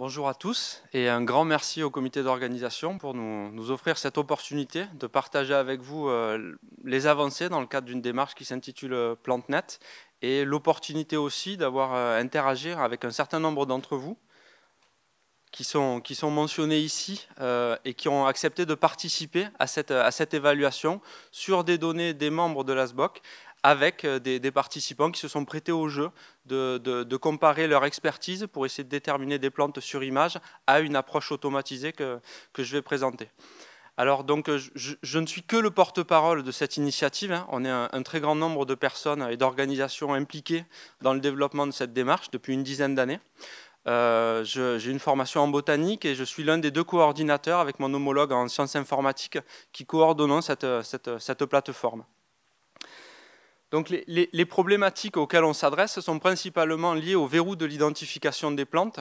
Bonjour à tous et un grand merci au comité d'organisation pour nous, offrir cette opportunité de partager avec vous euh, les avancées dans le cadre d'une démarche qui s'intitule euh, PlanteNet et l'opportunité aussi d'avoir euh, interagir avec un certain nombre d'entre vous qui sont, mentionnés ici et qui ont accepté de participer à à cette évaluation sur des données des membres de l'ASBOC avec euh, des, participants qui se sont prêtés au jeu de, comparer leur expertise pour essayer de déterminer des plantes sur image à une approche automatisée que, je vais présenter. Alors donc, je, ne suis que le porte-parole de cette initiative. Hein. On est un, très grand nombre de personnes et d'organisations impliquées dans le développement de cette démarche depuis une dizaine d'années. Euh, j'ai une formation en botanique et je suis l'un des deux coordinateurs avec mon homologue en sciences informatiques qui coordonnons cette plateforme. Donc les, problématiques auxquelles on s'adresse sont principalement liées au verrou de l'identification des plantes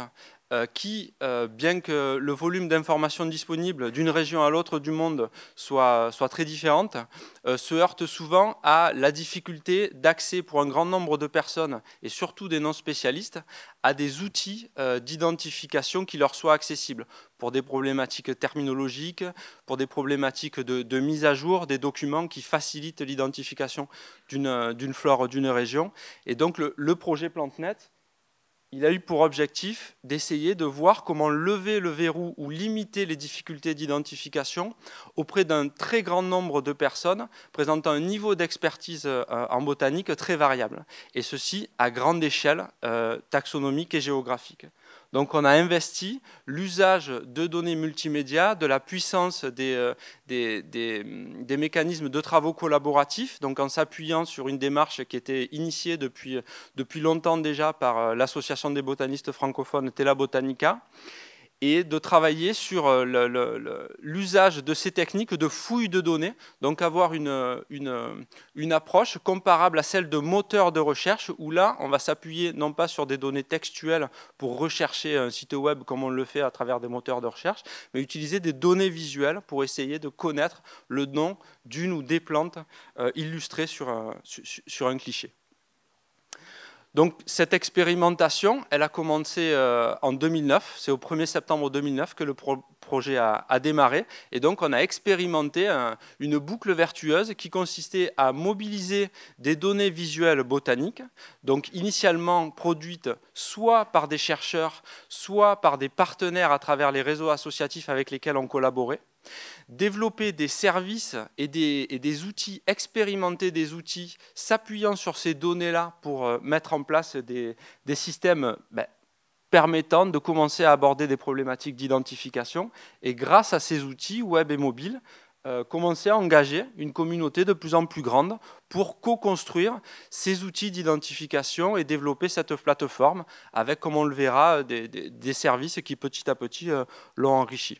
euh, qui, euh, bien que le volume d'informations disponibles d'une région à l'autre du monde soit, très différente, euh, se heurte souvent à la difficulté d'accès pour un grand nombre de personnes, et surtout des non-spécialistes, à des outils d'identification qui leur soient accessibles pour des problématiques terminologiques, pour des problématiques de, mise à jour des documents qui facilitent l'identification d'une flore d'une région. Et donc le, le projet PlanteNet il a eu pour objectif d'essayer de voir comment lever le verrou ou limiter les difficultés d'identification auprès d'un très grand nombre de personnes présentant un niveau d'expertise euh, en botanique très variable, et ceci à grande échelle euh, taxonomique et géographique. Donc on a investi l'usage de données multimédia, de la puissance euh, des, des, des mécanismes de travaux collaboratifs, donc en s'appuyant sur une démarche qui était initiée depuis, depuis longtemps déjà par l'association des botanistes francophones Tela Botanica, et de travailler sur euh, l'usage de ces techniques de fouille de données, donc avoir une, approche comparable à celle de moteurs de recherche, où là, on va s'appuyer non pas sur des données textuelles pour rechercher un site web comme on le fait à travers des moteurs de recherche, mais utiliser des données visuelles pour essayer de connaître le nom d'une ou des plantes euh, illustrées sur sur un cliché. Donc cette expérimentation, elle a commencé euh, en 2009, c'est au 1er septembre 2009 que le projet a, démarré, et donc on a expérimenté une boucle vertueuse qui consistait à mobiliser des données visuelles botaniques, donc initialement produites soit par des chercheurs, soit par des partenaires à travers les réseaux associatifs avec lesquels on collaborait, Développer des services et des, outils, expérimenter des outils, s'appuyant sur ces données-là pour euh, mettre en place des, systèmes ben, permettant de commencer à aborder des problématiques d'identification et grâce à ces outils web et mobile, euh, commencer à engager une communauté de plus en plus grande pour co-construire ces outils d'identification et développer cette plateforme avec, comme on le verra, des, services qui petit à petit euh, l'ont enrichi.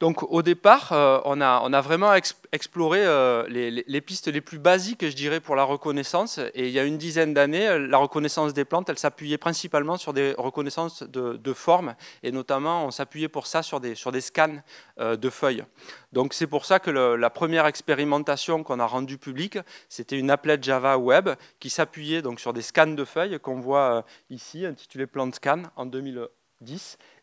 Donc au départ, euh, on, a, vraiment exploré euh, les, pistes les plus basiques, je dirais, pour la reconnaissance. Et il y a une dizaine d'années, euh, la reconnaissance des plantes, elle s'appuyait principalement sur des reconnaissances de, formes. Et notamment, on s'appuyait pour ça sur des, sur des scans de feuilles. Donc c'est pour ça que la première expérimentation qu'on a rendue publique, c'était une applet Java Web qui s'appuyait donc sur des scans de feuilles qu'on voit ici, intitulé Plant Scan en 2011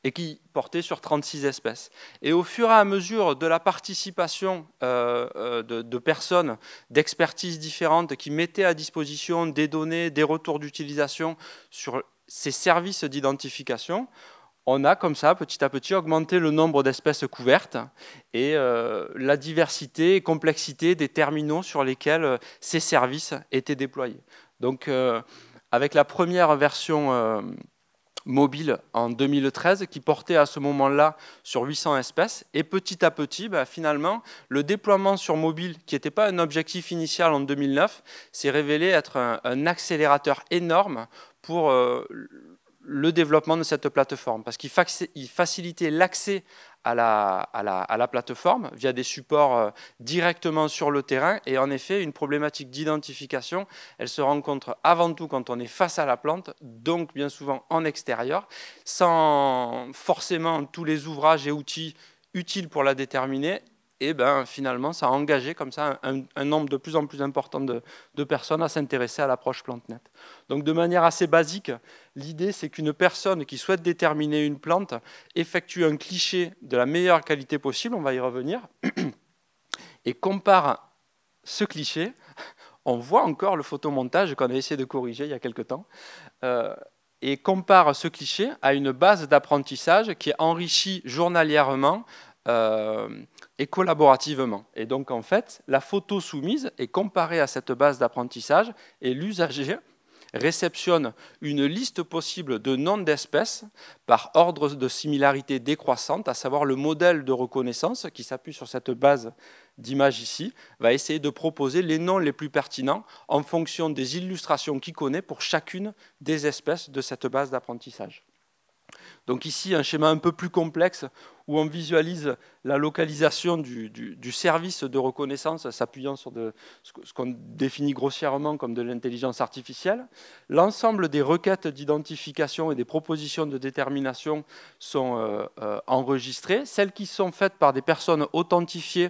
et qui portait sur 36 espèces. Et au fur et à mesure de la participation euh, euh, de, personnes d'expertises différentes qui mettaient à disposition des données, des retours d'utilisation sur ces services d'identification, on a comme ça, petit à petit, augmenté le nombre d'espèces couvertes et euh, la diversité et complexité des terminaux sur lesquels ces services étaient déployés. Donc, avec la première version mobile en 2013 qui portait à ce moment-là sur 800 espèces. Et petit à petit, bah, finalement, le déploiement sur mobile, qui n'était pas un objectif initial en 2009, s'est révélé être un, accélérateur énorme pour euh, le développement de cette plateforme, parce qu'il facilitait l'accès à la, à plateforme via des supports euh, directement sur le terrain. Et en effet, une problématique d'identification, elle se rencontre avant tout quand on est face à la plante, donc bien souvent en extérieur, sans forcément tous les ouvrages et outils utiles pour la déterminer et ben, finalement, ça a engagé comme ça un, nombre de plus en plus important de, personnes à s'intéresser à l'approche nette. Donc de manière assez basique, l'idée c'est qu'une personne qui souhaite déterminer une plante effectue un cliché de la meilleure qualité possible, on va y revenir, et compare ce cliché, on voit encore le photomontage qu'on a essayé de corriger il y a quelque temps, euh, et compare ce cliché à une base d'apprentissage qui est enrichie journalièrement euh, et collaborativement. Et donc, en fait, la photo soumise est comparée à cette base d'apprentissage et l'usager réceptionne une liste possible de noms d'espèces par ordre de similarité décroissante, à savoir le modèle de reconnaissance qui s'appuie sur cette base d'images ici, va essayer de proposer les noms les plus pertinents en fonction des illustrations qu'il connaît pour chacune des espèces de cette base d'apprentissage. Donc ici, un schéma un peu plus complexe où on visualise la localisation du, service de reconnaissance s'appuyant sur ce qu'on définit grossièrement comme de l'intelligence artificielle. L'ensemble des requêtes d'identification et des propositions de détermination sont euh, euh, enregistrées. Celles qui sont faites par des personnes authentifiées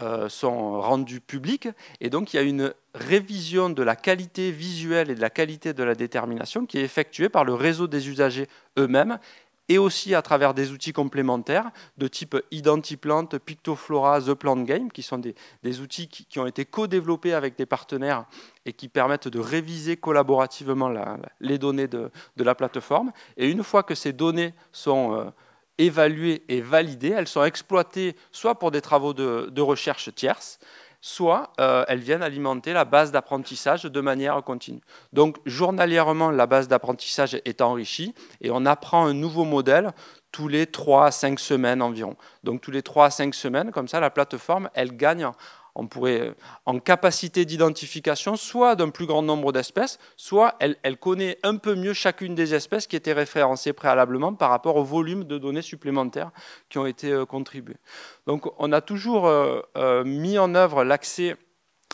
euh, sont rendues publiques. Et donc il y a une révision de la qualité visuelle et de la qualité de la détermination qui est effectuée par le réseau des usagers eux-mêmes et aussi à travers des outils complémentaires de type Identiplant, Pictoflora, The Plant Game, qui sont des, outils qui, ont été co-développés avec des partenaires et qui permettent de réviser collaborativement les données de, la plateforme. Et une fois que ces données sont euh, évaluées et validées, elles sont exploitées soit pour des travaux de, recherche tierces, soit euh, elles viennent alimenter la base d'apprentissage de manière continue. Donc journalièrement, la base d'apprentissage est enrichie et on apprend un nouveau modèle tous les 3 à 5 semaines environ. Donc tous les 3 à 5 semaines, comme ça, la plateforme, elle gagne on pourrait, euh, en capacité d'identification, soit d'un plus grand nombre d'espèces, soit elle, elle, connaît un peu mieux chacune des espèces qui étaient référencées préalablement par rapport au volume de données supplémentaires qui ont été euh, contribuées. Donc on a toujours euh, mis en œuvre l'accès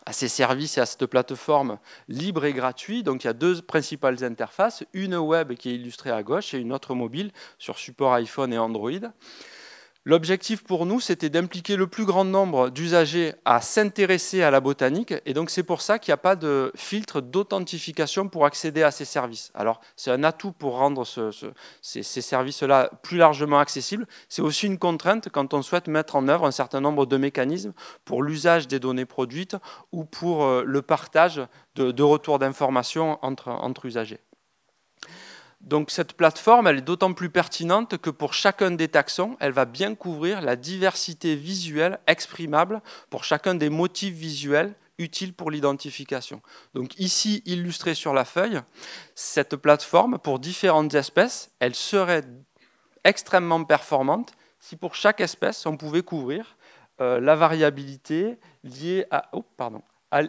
à ces services et à cette plateforme libre et gratuite. Donc il y a deux principales interfaces, une web qui est illustrée à gauche et une autre mobile sur support iPhone et Android. L'objectif pour nous, c'était d'impliquer le plus grand nombre d'usagers à s'intéresser à la botanique, et donc c'est pour ça qu'il n'y a pas de filtre d'authentification pour accéder à ces services. Alors c'est un atout pour rendre ces, services-là plus largement accessibles, c'est aussi une contrainte quand on souhaite mettre en œuvre un certain nombre de mécanismes pour l'usage des données produites ou pour euh, le partage de, retours d'informations entre usagers. Donc cette plateforme, elle est d'autant plus pertinente que pour chacun des taxons, elle va bien couvrir la diversité visuelle exprimable pour chacun des motifs visuels utiles pour l'identification. Donc ici, illustré sur la feuille, cette plateforme, pour différentes espèces, elle serait extrêmement performante si pour chaque espèce, on pouvait couvrir euh, la variabilité liée à, oh, pardon, à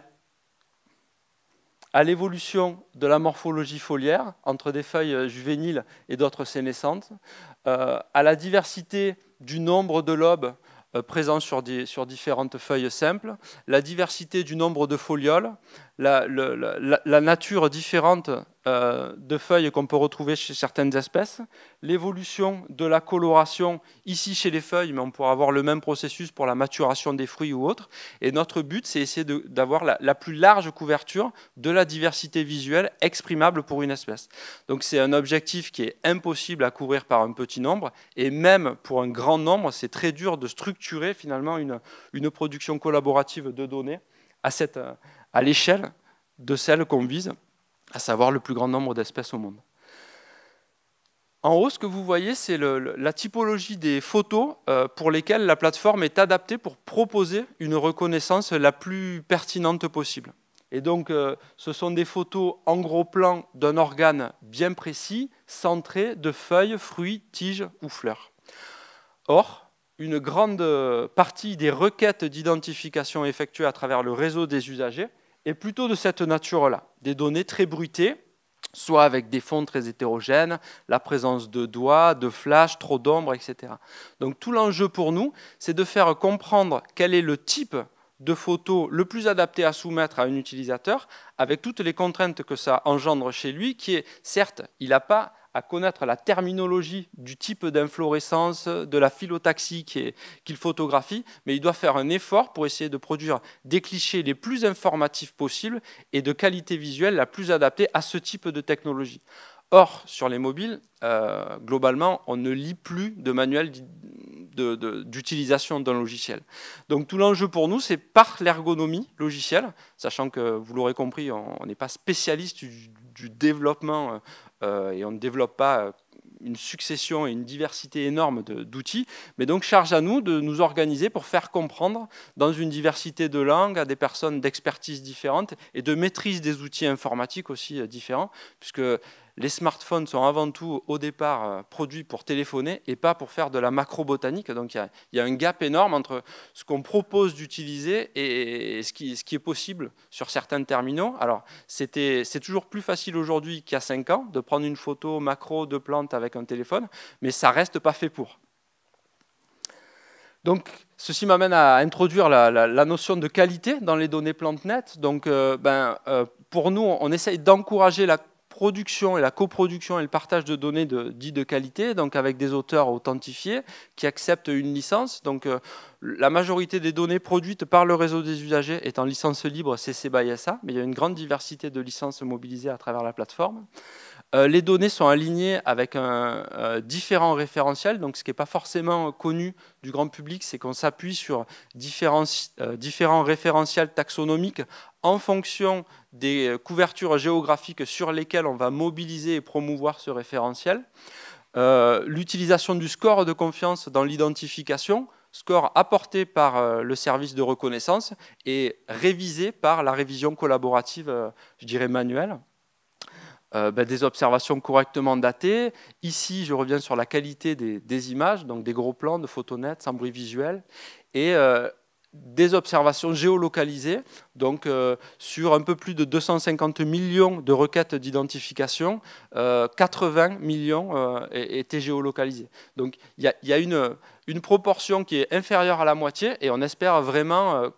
à l'évolution de la morphologie foliaire entre des feuilles euh, juvéniles et d'autres sénescentes, euh, à la diversité du nombre de lobes euh, présents sur différentes feuilles simples, la diversité du nombre de folioles, la, nature différente euh, de feuilles qu'on peut retrouver chez certaines espèces, l'évolution de la coloration ici chez les feuilles, mais on pourra avoir le même processus pour la maturation des fruits ou autres. Et notre but, c'est essayer d'avoir la, plus large couverture de la diversité visuelle exprimable pour une espèce. Donc c'est un objectif qui est impossible à couvrir par un petit nombre, et même pour un grand nombre, c'est très dur de structurer finalement une production collaborative de données à, l'échelle de celle qu'on vise, à savoir le plus grand nombre d'espèces au monde. En haut, ce que vous voyez, c'est la typologie des photos euh, pour lesquelles la plateforme est adaptée pour proposer une reconnaissance la plus pertinente possible. Et donc, euh, ce sont des photos en gros plan d'un organe bien précis, centré de feuilles, fruits, tiges ou fleurs. Or, une grande partie des requêtes d'identification effectuées à travers le réseau des usagers est plutôt de cette nature-là, des données très bruitées, soit avec des fonds très hétérogènes, la présence de doigts, de flashs, trop d'ombre, etc. Donc tout l'enjeu pour nous, c'est de faire comprendre quel est le type de photo le plus adapté à soumettre à un utilisateur, avec toutes les contraintes que ça engendre chez lui, qui est, certes, il n'a pas à connaître la terminologie du type d'inflorescence, de la philotaxie qu'il photographie, mais il doit faire un effort pour essayer de produire des clichés les plus informatifs possibles et de qualité visuelle la plus adaptée à ce type de technologie. Or, sur les mobiles, euh, globalement, on ne lit plus de manuel d'utilisation d'un logiciel. Donc tout l'enjeu pour nous, c'est par l'ergonomie logicielle, sachant que, vous l'aurez compris, on n'est pas spécialiste du, du développement euh, euh, et on ne développe pas euh, une succession et une diversité énorme d'outils, mais donc charge à nous de nous organiser pour faire comprendre dans une diversité de langues à des personnes d'expertise différentes et de maîtrise des outils informatiques aussi euh, différents, puisque les smartphones sont avant tout au départ euh, produits pour téléphoner et pas pour faire de la macrobotanique. Donc il y, a un gap énorme entre ce qu'on propose d'utiliser et, ce, qui, est possible sur certains terminaux. Alors c'est toujours plus facile aujourd'hui qu'il y a 5 ans de prendre une photo macro de plante avec un téléphone, mais ça reste pas fait pour. Donc, ceci m'amène à introduire la, notion de qualité dans les données plantes nettes. Donc, euh, ben, euh, pour nous, on essaye d'encourager la production et la coproduction et le partage de données de, dites de qualité, donc avec des auteurs authentifiés qui acceptent une licence. Donc euh, la majorité des données produites par le réseau des usagers est en licence libre CC BY SA, mais il y a une grande diversité de licences mobilisées à travers la plateforme. Euh, les données sont alignées avec un euh, différent référentiel, donc ce qui n'est pas forcément connu du grand public, c'est qu'on s'appuie sur différents, différents référentiels taxonomiques en fonction des euh, couvertures géographiques sur lesquelles on va mobiliser et promouvoir ce référentiel. Euh, l'utilisation du score de confiance dans l'identification, score apporté par euh, le service de reconnaissance et révisé par la révision collaborative, je dirais manuelle. Ben, des observations correctement datées. Ici, je reviens sur la qualité des, images, donc des gros plans de photonets sans bruit visuel, et des observations géolocalisées, donc euh, sur un peu plus de 250 millions de requêtes d'identification, 80 euh, millions euh, étaient géolocalisées. Donc il y, a une, une proportion qui est inférieure à la moitié, et on espère vraiment euh,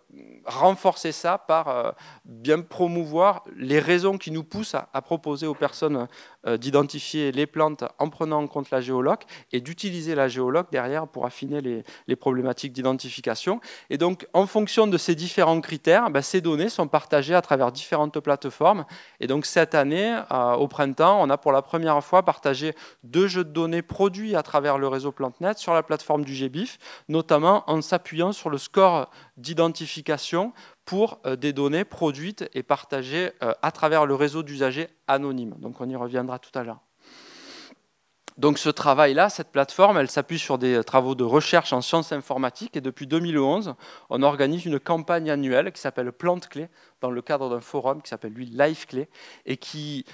renforcer ça par euh, bien promouvoir les raisons qui nous poussent à, proposer aux personnes euh, d'identifier les plantes en prenant en compte la géologue et d'utiliser la géologue derrière pour affiner les, problématiques d'identification. Et donc, en fonction de ces différents critères, ben, ces données sont partagées à travers différentes plateformes. Et donc, cette année, au printemps, on a pour la première fois partagé deux jeux de données produits à travers le réseau PlantNet sur la plateforme du notamment en s'appuyant sur le score d'identification pour euh, des données produites et partagées euh, à travers le réseau d'usagers anonymes. Donc on y reviendra tout à l'heure. Donc ce travail-là, cette plateforme, elle s'appuie sur des euh, travaux de recherche en sciences informatiques et depuis 2011, on organise une campagne annuelle qui s'appelle Plante Clé dans le cadre d'un forum qui s'appelle lui Life Clé et qui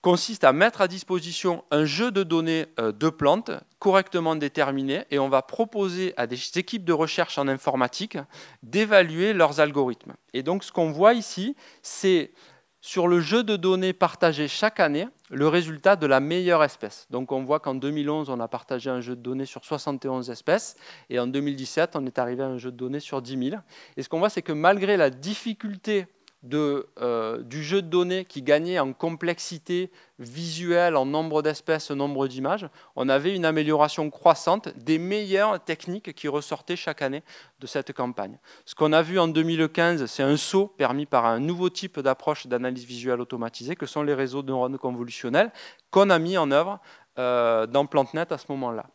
consiste à mettre à disposition un jeu de données euh, de plantes correctement déterminé et on va proposer à des équipes de recherche en informatique d'évaluer leurs algorithmes. Et donc ce qu'on voit ici, c'est sur le jeu de données partagé chaque année, le résultat de la meilleure espèce. Donc on voit qu'en 2011, on a partagé un jeu de données sur 71 espèces, et en 2017, on est arrivé à un jeu de données sur 10 000. Et ce qu'on voit, c'est que malgré la difficulté euh, du jeu de données qui gagnait en complexité visuelle, en nombre d'espèces, en nombre d'images, on avait une amélioration croissante des meilleures techniques qui ressortaient chaque année de cette campagne. Ce qu'on a vu en 2015, c'est un saut permis par un nouveau type d'approche d'analyse visuelle automatisée que sont les réseaux de neurones convolutionnels qu'on a mis en œuvre euh, dans PlantNet à ce moment-là.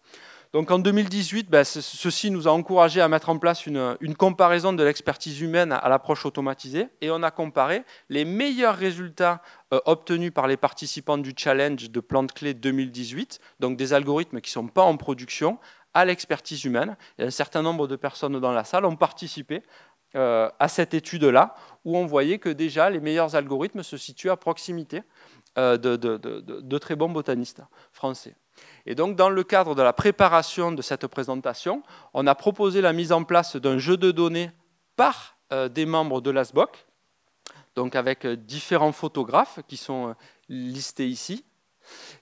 Donc en 2018, ben, ceci nous a encouragé à mettre en place une, comparaison de l'expertise humaine à l'approche automatisée et on a comparé les meilleurs résultats euh, obtenus par les participants du challenge de plante clé 2018, donc des algorithmes qui ne sont pas en production, à l'expertise humaine. Et un certain nombre de personnes dans la salle ont participé euh, à cette étude-là où on voyait que déjà les meilleurs algorithmes se situent à proximité euh, de, très bons botanistes français. Et donc, dans le cadre de la préparation de cette présentation, on a proposé la mise en place d'un jeu de données par euh, des membres de l'ASBOC, donc avec euh, différents photographes qui sont listés ici,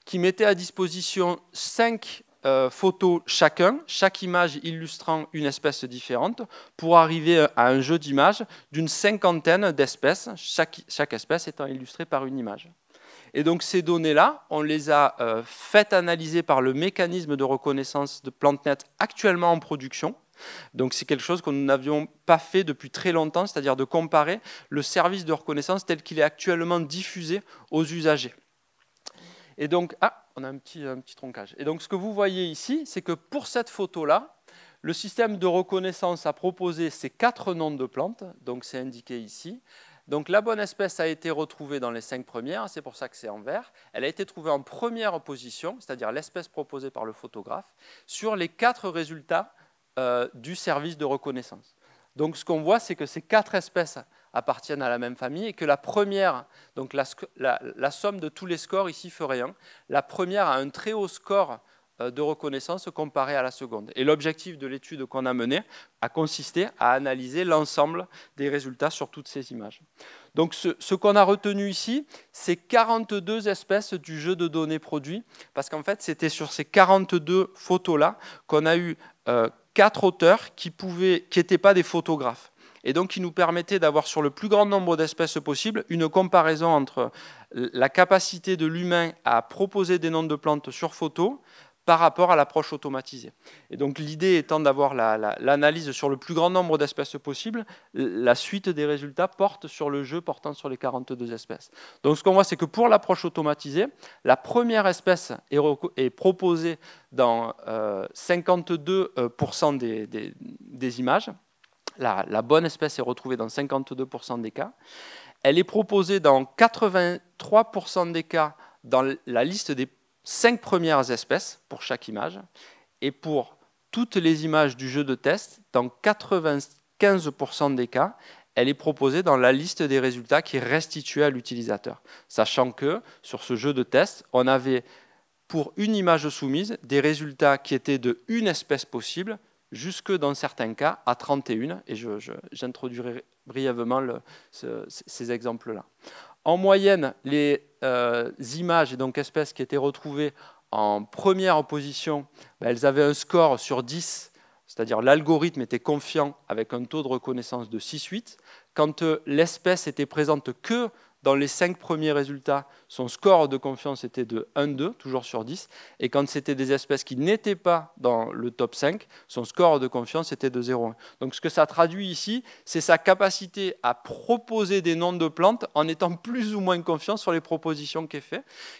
qui mettaient à disposition cinq photos chacun, chaque image illustrant une espèce différente, pour arriver à un jeu d'images d'une cinquantaine d'espèces, chaque espèce étant illustrée par une image. Et donc ces données-là, on les a euh, faites analyser par le mécanisme de reconnaissance de plantes PlantNet actuellement en production. Donc c'est quelque chose que nous n'avions pas fait depuis très longtemps, c'est-à-dire de comparer le service de reconnaissance tel qu'il est actuellement diffusé aux usagers. Et donc, ah, on a un petit, un petit troncage. Et donc ce que vous voyez ici, c'est que pour cette photo-là, le système de reconnaissance a proposé ces quatre noms de plantes, donc c'est indiqué ici, donc la bonne espèce a été retrouvée dans les cinq premières, c'est pour ça que c'est en vert. Elle a été trouvée en première position, c'est-à-dire l'espèce proposée par le photographe, sur les quatre résultats euh, du service de reconnaissance. Donc ce qu'on voit, c'est que ces quatre espèces appartiennent à la même famille et que la première, donc la, somme de tous les scores ici ferait 1, la première a un très haut score euh, de reconnaissance comparée à la seconde. Et l'objectif de l'étude qu'on a menée a consisté à analyser l'ensemble des résultats sur toutes ces images. Donc ce, qu'on a retenu ici, c'est 42 espèces du jeu de données produit, parce qu'en fait c'était sur ces 42 photos-là qu'on a eu euh, quatre auteurs qui n'étaient qui pas des photographes et donc qui nous permettaient d'avoir sur le plus grand nombre d'espèces possible une comparaison entre la capacité de l'humain à proposer des noms de plantes sur photo par rapport à l'approche automatisée. Et donc l'idée étant d'avoir l'analyse sur le plus grand nombre d'espèces possible, la suite des résultats porte sur le jeu portant sur les 42 espèces. Donc ce qu'on voit, c'est que pour l'approche automatisée, la première espèce est, proposée dans 52% euh, euh, des, images. La, la bonne espèce est retrouvée dans 52% des cas. Elle est proposée dans 83% des cas dans la liste des cinq premières espèces pour chaque image et pour toutes les images du jeu de test, dans 95% des cas, elle est proposée dans la liste des résultats qui est restituée à l'utilisateur. Sachant que sur ce jeu de test, on avait pour une image soumise des résultats qui étaient de une espèce possible jusque dans certains cas à 31, et j'introduirai brièvement ces exemples-là. En moyenne, les euh, images et donc espèces qui étaient retrouvées en première position, ben, elles avaient un score sur 10, c'est-à-dire l'algorithme était confiant avec un taux de reconnaissance de 6-8. Quand euh, l'espèce était présente que dans les cinq premiers résultats, son score de confiance était de 1-2, toujours sur 10. Et quand c'était des espèces qui n'étaient pas dans le top 5, son score de confiance était de 0-1. Donc ce que ça traduit ici, c'est sa capacité à proposer des noms de plantes en étant plus ou moins confiant sur les propositions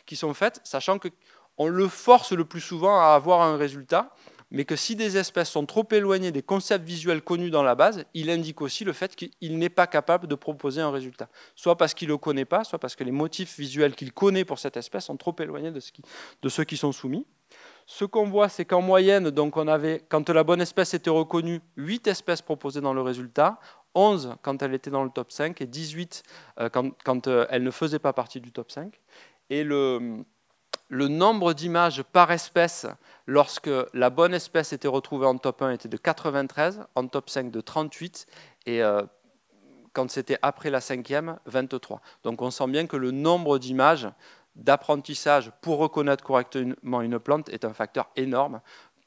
qui sont faites, sachant qu'on le force le plus souvent à avoir un résultat mais que si des espèces sont trop éloignées des concepts visuels connus dans la base, il indique aussi le fait qu'il n'est pas capable de proposer un résultat, soit parce qu'il ne le connaît pas, soit parce que les motifs visuels qu'il connaît pour cette espèce sont trop éloignés de, ce qui, de ceux qui sont soumis. Ce qu'on voit, c'est qu'en moyenne, donc on avait, quand la bonne espèce était reconnue, 8 espèces proposées dans le résultat, 11 quand elle était dans le top 5 et 18 euh, quand, quand euh, elle ne faisait pas partie du top 5. Et le, le nombre d'images par espèce lorsque la bonne espèce était retrouvée en top 1 était de 93, en top 5 de 38 et euh, quand c'était après la cinquième, 23. Donc on sent bien que le nombre d'images d'apprentissage pour reconnaître correctement une plante est un facteur énorme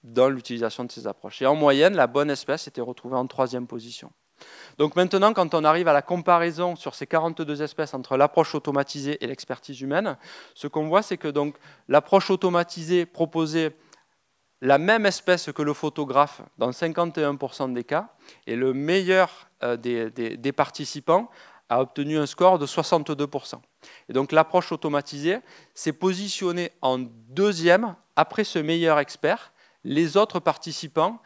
dans l'utilisation de ces approches. Et en moyenne, la bonne espèce était retrouvée en troisième position. Donc maintenant, quand on arrive à la comparaison sur ces 42 espèces entre l'approche automatisée et l'expertise humaine, ce qu'on voit, c'est que l'approche automatisée proposait la même espèce que le photographe dans 51% des cas, et le meilleur euh, des, des participants a obtenu un score de 62%. Et donc l'approche automatisée s'est positionnée en deuxième après ce meilleur expert. Les autres participants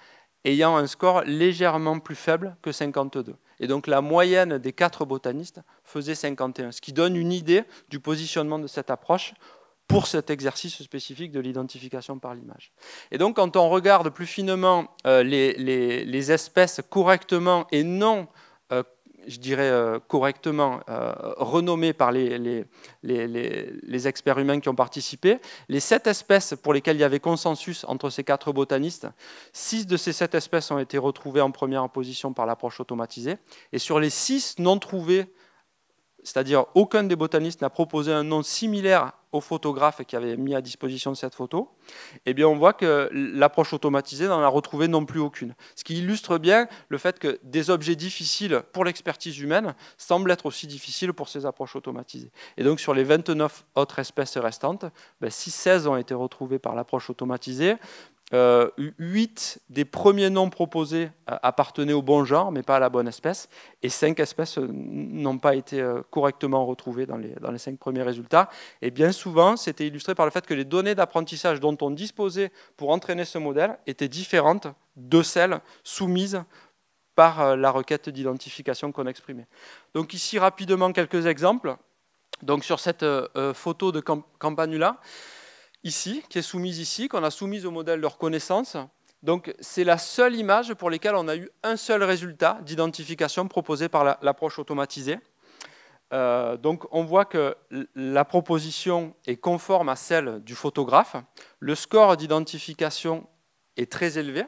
ayant un score légèrement plus faible que 52. Et donc la moyenne des quatre botanistes faisait 51, ce qui donne une idée du positionnement de cette approche pour cet exercice spécifique de l'identification par l'image. Et donc quand on regarde plus finement euh, les, espèces correctement et non je dirais euh, correctement, euh, renommée par les, experts humains qui ont participé. Les sept espèces pour lesquelles il y avait consensus entre ces quatre botanistes, six de ces sept espèces ont été retrouvées en première position par l'approche automatisée. Et sur les six non trouvées, c'est-à-dire aucun des botanistes n'a proposé un nom similaire au photographe qui avait mis à disposition cette photo, eh bien on voit que l'approche automatisée n'en a retrouvé non plus aucune. Ce qui illustre bien le fait que des objets difficiles pour l'expertise humaine semblent être aussi difficiles pour ces approches automatisées. Et donc sur les 29 autres espèces restantes, ben, si 16 ont été retrouvées par l'approche automatisée, euh, huit 8 des premiers noms proposés euh, appartenaient au bon genre, mais pas à la bonne espèce, et 5 espèces euh, n'ont pas été correctement retrouvées dans les, dans les 5 premiers résultats. Et bien souvent, c'était illustré par le fait que les données d'apprentissage dont on disposait pour entraîner ce modèle étaient différentes de celles soumises par la requête d'identification qu'on exprimait. Donc ici, rapidement, quelques exemples. Donc sur cette photo de Campanula, ici, qui est soumise ici, qu'on a soumise au modèle de reconnaissance. Donc c'est la seule image pour laquelle on a eu un seul résultat d'identification proposé par l'approche automatisée. Euh, donc on voit que la proposition est conforme à celle du photographe. Le score d'identification est très élevé,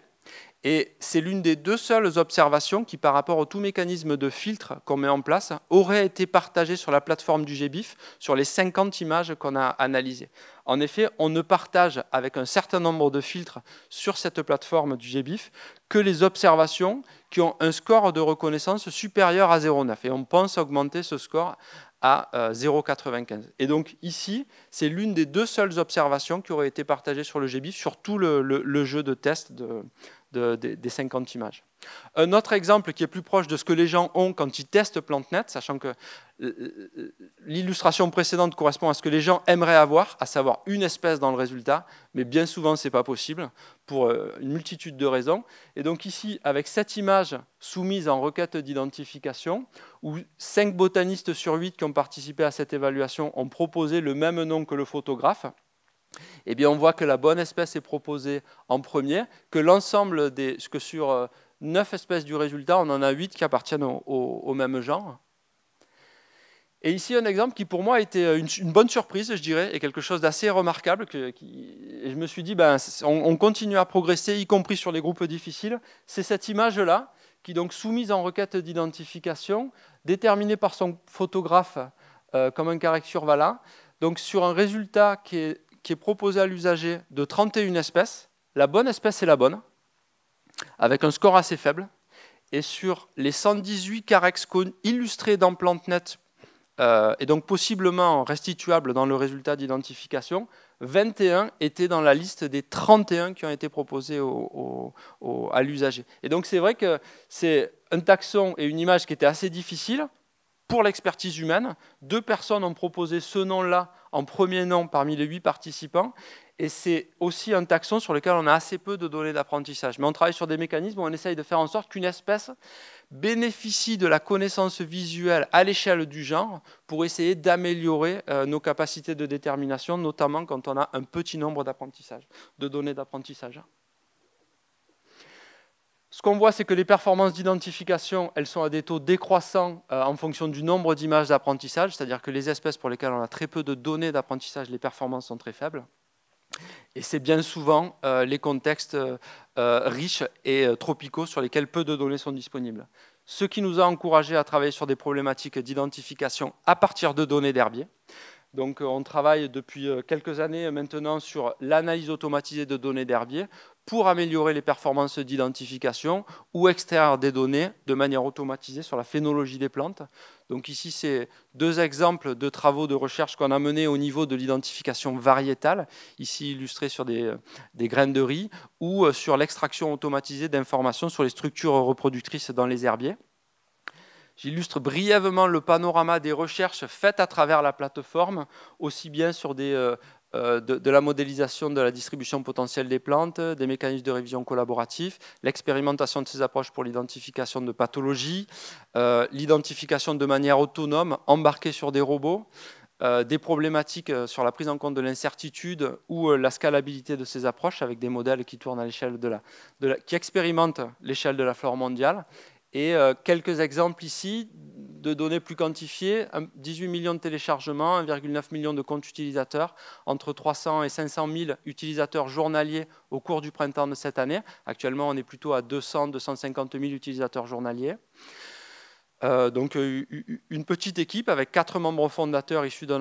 et c'est l'une des deux seules observations qui, par rapport au tout mécanisme de filtre qu'on met en place, aurait été partagée sur la plateforme du GBIF sur les 50 images qu'on a analysées. En effet, on ne partage avec un certain nombre de filtres sur cette plateforme du GBIF que les observations qui ont un score de reconnaissance supérieur à 0,9. Et on pense augmenter ce score à 0,95. Euh, Et donc ici, c'est l'une des deux seules observations qui aurait été partagées sur le GBIF, sur tout le, jeu de tests de, des 50 images. Un autre exemple qui est plus proche de ce que les gens ont quand ils testent PlantNet, sachant que euh, euh, l'illustration précédente correspond à ce que les gens aimeraient avoir, à savoir une espèce dans le résultat, mais bien souvent ce n'est pas possible pour euh, une multitude de raisons. Et donc ici, avec cette image soumise en requête d'identification, où 5 botanistes sur 8 qui ont participé à cette évaluation ont proposé le même nom que le photographe, eh bien, on voit que la bonne espèce est proposée en premier, que l'ensemble des. que sur 9 euh, espèces du résultat, on en a 8 qui appartiennent au, même genre. Et ici, un exemple qui pour moi a été euh, une, bonne surprise, je dirais, et quelque chose d'assez remarquable. et je me suis dit, ben, on, continue à progresser, y compris sur les groupes difficiles. C'est cette image-là, qui donc soumise en requête d'identification, déterminée par son photographe euh, comme un caractère survalant, donc sur un résultat qui est qui est proposé à l'usager de 31 espèces, la bonne espèce est la bonne, avec un score assez faible. Et sur les 118 carex illustrés dans PlantNet euh, et donc possiblement restituables dans le résultat d'identification, 21 étaient dans la liste des 31 qui ont été proposés à l'usager. Et donc c'est vrai que c'est un taxon et une image qui étaient assez difficiles, pour l'expertise humaine. Deux personnes ont proposé ce nom-là en premier nom parmi les huit participants. Et c'est aussi un taxon sur lequel on a assez peu de données d'apprentissage. Mais on travaille sur des mécanismes où on essaye de faire en sorte qu'une espèce bénéficie de la connaissance visuelle à l'échelle du genre pour essayer d'améliorer euh, nos capacités de détermination, notamment quand on a un petit nombre d'apprentissages, de données d'apprentissage. Ce qu'on voit, c'est que les performances d'identification, elles sont à des taux décroissants euh, en fonction du nombre d'images d'apprentissage, c'est-à-dire que les espèces pour lesquelles on a très peu de données d'apprentissage, les performances sont très faibles. Et c'est bien souvent euh, les contextes euh, riches et tropicaux sur lesquels peu de données sont disponibles. Ce qui nous a encouragés à travailler sur des problématiques d'identification à partir de données d'herbier, donc euh, on travaille depuis euh, quelques années euh, maintenant sur l'analyse automatisée de données d'herbier pour améliorer les performances d'identification ou extraire des données de manière automatisée sur la phénologie des plantes. Donc ici, c'est deux exemples de travaux de recherche qu'on a menés au niveau de l'identification variétale, ici illustré sur des, des, graines de riz, ou sur l'extraction automatisée d'informations sur les structures reproductrices dans les herbiers. J'illustre brièvement le panorama des recherches faites à travers la plateforme, aussi bien sur euh, euh, de, la modélisation de la distribution potentielle des plantes, des mécanismes de révision collaboratif, l'expérimentation de ces approches pour l'identification de pathologies, euh, l'identification de manière autonome, embarquée sur des robots, des problématiques sur la prise en compte de l'incertitude ou la scalabilité de ces approches avec des modèles qui tournent à l'échelle de la, qui expérimentent l'échelle de la flore mondiale et euh, quelques exemples ici de données plus quantifiées, 18 millions de téléchargements, 1,9 million de comptes utilisateurs, entre 300 et 500 000 utilisateurs journaliers au cours du printemps de cette année. Actuellement, on est plutôt à 200-250 000 utilisateurs journaliers. Euh, donc euh, une petite équipe avec quatre membres fondateurs issus de,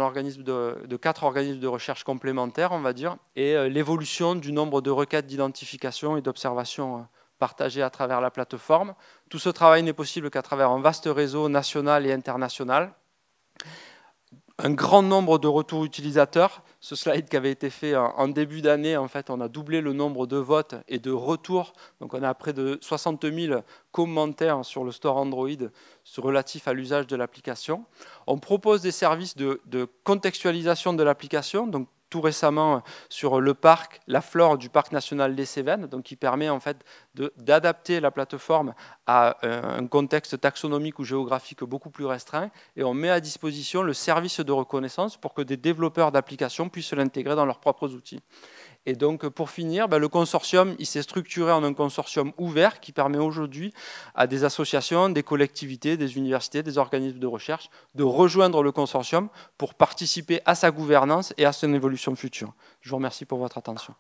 de, quatre organismes de recherche complémentaires, on va dire, et l'évolution du nombre de requêtes d'identification et d'observation partagés à travers la plateforme. Tout ce travail n'est possible qu'à travers un vaste réseau national et international. Un grand nombre de retours utilisateurs. Ce slide qui avait été fait en début d'année, en fait, on a doublé le nombre de votes et de retours. Donc, on a près de 60 000 commentaires sur le store Android relatif à l'usage de l'application. On propose des services de, de contextualisation de l'application, donc tout récemment sur le parc, la flore du parc national des Cévennes, donc qui permet en fait d'adapter la plateforme à euh, un contexte taxonomique ou géographique beaucoup plus restreint, et on met à disposition le service de reconnaissance pour que des développeurs d'applications puissent l'intégrer dans leurs propres outils. Et donc, pour finir, ben, le consortium, s'est structuré en un consortium ouvert qui permet aujourd'hui à des associations, des collectivités, des universités, des organismes de recherche de rejoindre le consortium pour participer à sa gouvernance et à son évolution future. Je vous remercie pour votre attention.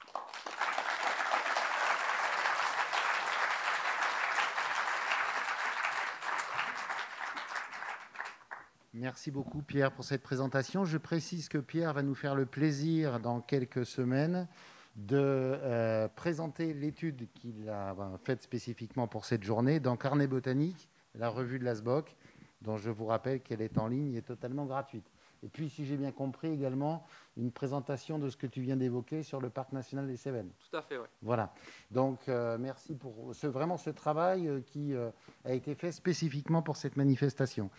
Merci beaucoup Pierre pour cette présentation. Je précise que Pierre va nous faire le plaisir dans quelques semaines de euh, présenter l'étude qu'il a euh, faite spécifiquement pour cette journée dans Carnet Botanique, la revue de l'ASBOC, dont je vous rappelle qu'elle est en ligne et totalement gratuite. Et puis, si j'ai bien compris également, une présentation de ce que tu viens d'évoquer sur le Parc national des Cévennes. Tout à fait, oui. Voilà. Donc, euh, merci pour vraiment ce travail qui a été fait spécifiquement pour cette manifestation.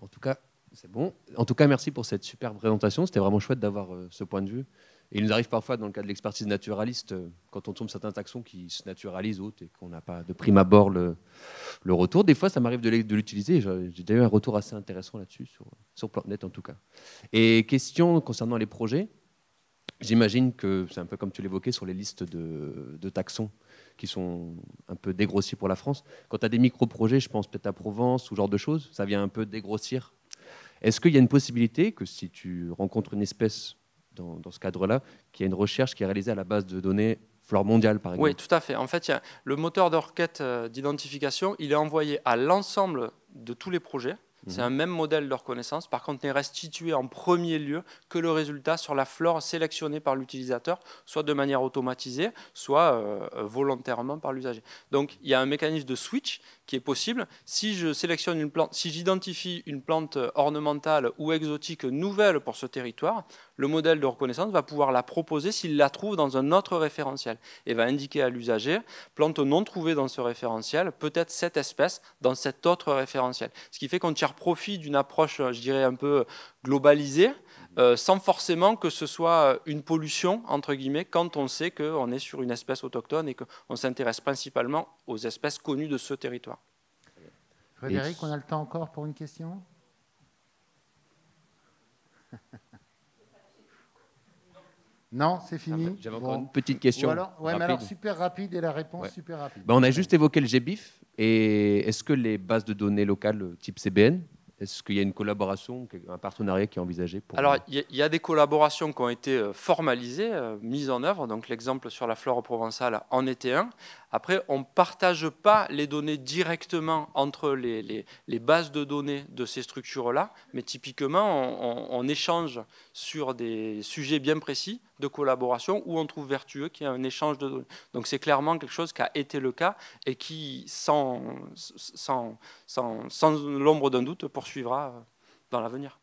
En tout cas, c'est bon. En tout cas, merci pour cette superbe présentation. C'était vraiment chouette d'avoir euh, ce point de vue. il nous arrive parfois, dans le cas de l'expertise naturaliste, euh, quand on tombe certains taxons qui se naturalisent autres et qu'on n'a pas de prime abord le, retour, des fois, ça m'arrive de l'utiliser. J'ai d'ailleurs eu un retour assez intéressant là-dessus, sur, sur PlantNet en tout cas. Et question concernant les projets, j'imagine que c'est un peu comme tu l'évoquais sur les listes de taxons qui sont un peu dégrossis pour la France. Quand tu as des micro-projets, je pense peut-être à Provence ou ce genre de choses, ça vient un peu dégrossir. Est-ce qu'il y a une possibilité que si tu rencontres une espèce dans, ce cadre-là, qu'il y ait une recherche qui est réalisée à la base de données flore mondiale, par exemple Oui, tout à fait. En fait, le moteur de requête euh, d'identification, il est envoyé à l'ensemble de tous les projets c'est un même modèle de reconnaissance. Par contre, n'est restitué en premier lieu que le résultat sur la flore sélectionnée par l'utilisateur, soit de manière automatisée, soit euh, volontairement par l'usager. Donc, il y a un mécanisme de switch est possible. Si je sélectionne une plante, si j'identifie une plante euh, ornementale ou exotique nouvelle pour ce territoire, le modèle de reconnaissance va pouvoir la proposer s'il la trouve dans un autre référentiel et va indiquer à l'usager plante non trouvée dans ce référentiel, peut-être cette espèce dans cet autre référentiel. Ce qui fait qu'on tire profit d'une approche, euh, je dirais, un peu globalisé, euh, sans forcément que ce soit une pollution, entre guillemets, quand on sait qu'on est sur une espèce autochtone et qu'on s'intéresse principalement aux espèces connues de ce territoire. Frédéric, on a le temps encore pour une question Non, c'est fini. J'avais encore une petite question. mais alors, super rapide et la réponse super rapide. Ben, on a juste évoqué le GBIF. Et est-ce que les bases de données locales type CBN est-ce qu'il y a une collaboration, un partenariat qui est envisagé Alors, il y, y, a des collaborations qui ont été euh, formalisées, euh, mises en œuvre. Donc, l'exemple sur la flore provençale en était un. Après, on ne partage pas les données directement entre les, bases de données de ces structures-là, mais typiquement, on, échange sur des sujets bien précis de collaboration où on trouve vertueux qu'il y a un échange de données. Donc c'est clairement quelque chose qui a été le cas et qui, sans l'ombre d'un doute, poursuivra dans l'avenir.